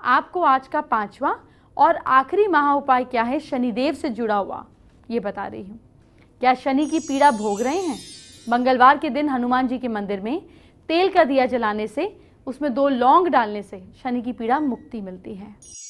आपको आज का पांचवा और आखिरी महा उपाय क्या है शनिदेव से जुड़ा हुआ ये बता रही हूँ क्या शनि की पीड़ा भोग रहे हैं मंगलवार के दिन हनुमान जी के मंदिर में तेल का दिया जलाने से उसमें दो लौंग डालने से शनि की पीड़ा मुक्ति मिलती है